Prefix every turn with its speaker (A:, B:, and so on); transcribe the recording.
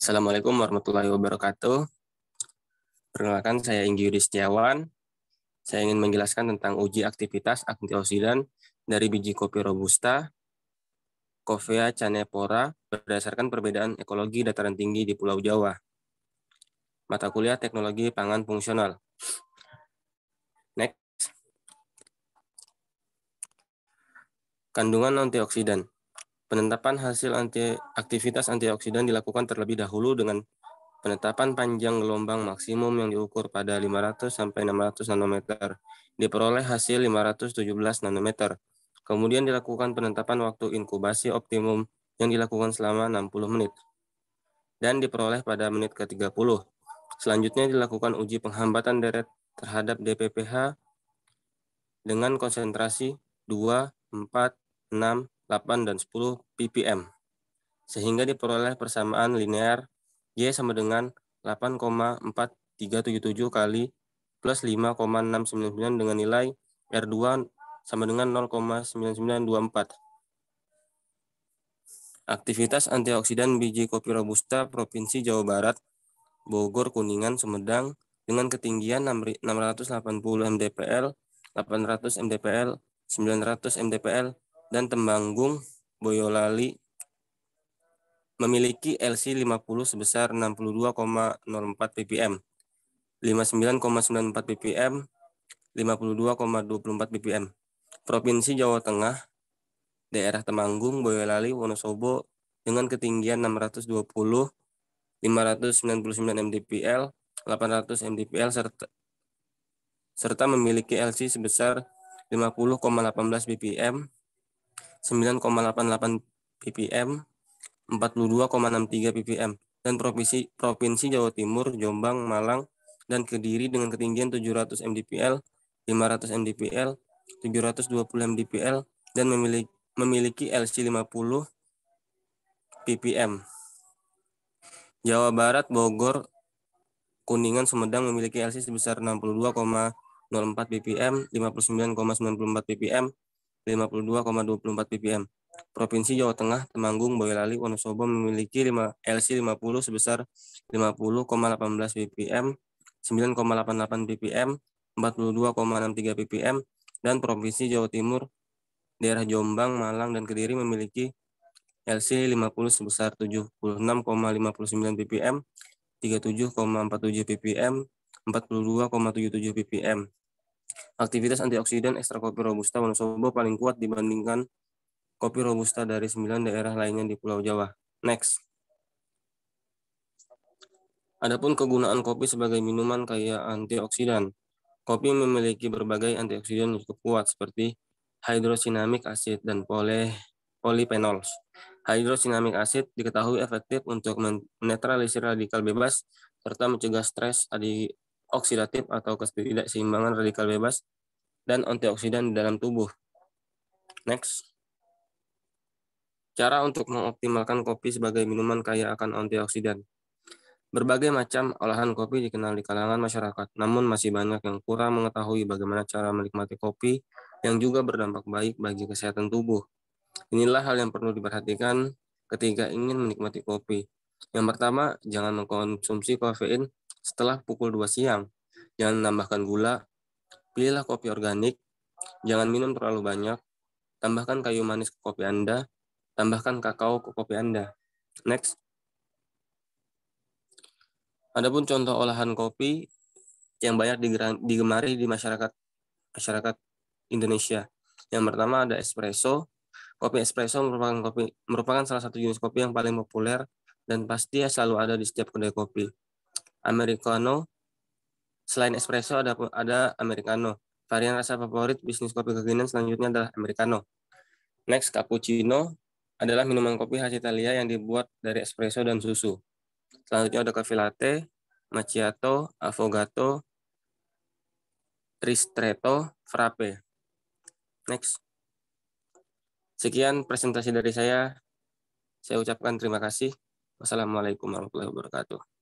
A: Assalamualaikum warahmatullahi wabarakatuh. Perkenalkan, saya Inggi Yudi Setiawan. Saya ingin menjelaskan tentang uji aktivitas antioksidan dari biji kopi Robusta, Coffea canepora berdasarkan perbedaan ekologi dataran tinggi di Pulau Jawa. Mata kuliah teknologi pangan fungsional. Next. Kandungan antioksidan. Penetapan hasil anti, aktivitas antioksidan dilakukan terlebih dahulu dengan penetapan panjang gelombang maksimum yang diukur pada 500 sampai 600 nanometer. Diperoleh hasil 517 nanometer. Kemudian dilakukan penetapan waktu inkubasi optimum yang dilakukan selama 60 menit dan diperoleh pada menit ke-30. Selanjutnya dilakukan uji penghambatan deret terhadap DPPH dengan konsentrasi 2, 4, 6, 8 dan 10 ppm. Sehingga diperoleh persamaan linear Y sama dengan 8,4377 kali plus 5,699 dengan nilai R2 sama dengan 0,9924. Aktivitas antioksidan biji kopi robusta Provinsi Jawa Barat, Bogor, Kuningan, Sumedang dengan ketinggian 680 mdpl, 800 mdpl, 900 mdpl, dan Tembanggung Boyolali memiliki LC 50 sebesar 62,04 ppm, 59,94 ppm, 52,24 ppm. Provinsi Jawa Tengah, daerah Temanggung, Boyolali, Wonosobo dengan ketinggian 620, 599 mdpl, 800 mdpl serta serta memiliki LC sebesar 50,18 ppm, 9,88 ppm, 42,63 ppm, dan provinsi, provinsi Jawa Timur, Jombang, Malang, dan Kediri dengan ketinggian 700 mdpl, 500 mdpl, 720 mdpl, dan memiliki, memiliki LC 50 ppm. Jawa Barat, Bogor, Kuningan, Sumedang memiliki LC sebesar 62,04 ppm, 59,94 ppm, 52,24 ppm. Provinsi Jawa Tengah, Temanggung, Boyolali, Wonosobo memiliki 5 LC 50 sebesar 50,18 ppm, 9,88 ppm, 42,63 ppm, dan Provinsi Jawa Timur, daerah Jombang, Malang, dan Kediri memiliki LC 50 sebesar 76,59 ppm, 37,47 ppm, 42,77 ppm, Aktivitas antioksidan ekstra kopi robusta Wonosobo paling kuat dibandingkan kopi robusta dari 9 daerah lainnya di Pulau Jawa. Next. Adapun kegunaan kopi sebagai minuman kaya antioksidan. Kopi memiliki berbagai antioksidan yang cukup kuat seperti hydrocinamic acid dan pole, polipenols. Hydrocinamic acid diketahui efektif untuk menetralisir radikal bebas serta mencegah stres oksidatif atau ketidakseimbangan radikal bebas dan antioksidan di dalam tubuh. Next. Cara untuk mengoptimalkan kopi sebagai minuman kaya akan antioksidan. Berbagai macam olahan kopi dikenal di kalangan masyarakat, namun masih banyak yang kurang mengetahui bagaimana cara menikmati kopi yang juga berdampak baik bagi kesehatan tubuh. Inilah hal yang perlu diperhatikan ketika ingin menikmati kopi. Yang pertama, jangan mengkonsumsi kafein setelah pukul 2 siang. Jangan menambahkan gula, pilihlah kopi organik, jangan minum terlalu banyak, tambahkan kayu manis ke kopi Anda, tambahkan kakao ke kopi Anda. Next. Adapun contoh olahan kopi yang banyak digemari di masyarakat masyarakat Indonesia. Yang pertama ada espresso. Kopi espresso merupakan kopi merupakan salah satu jenis kopi yang paling populer dan pasti selalu ada di setiap kedai kopi americano. Selain espresso ada ada americano. Varian rasa favorit bisnis kopi kekinian selanjutnya adalah americano. Next cappuccino adalah minuman kopi khas Italia yang dibuat dari espresso dan susu. Selanjutnya ada coffee latte, macchiato, affogato, ristretto, frappe. Next. Sekian presentasi dari saya. Saya ucapkan terima kasih. Wassalamualaikum warahmatullahi wabarakatuh.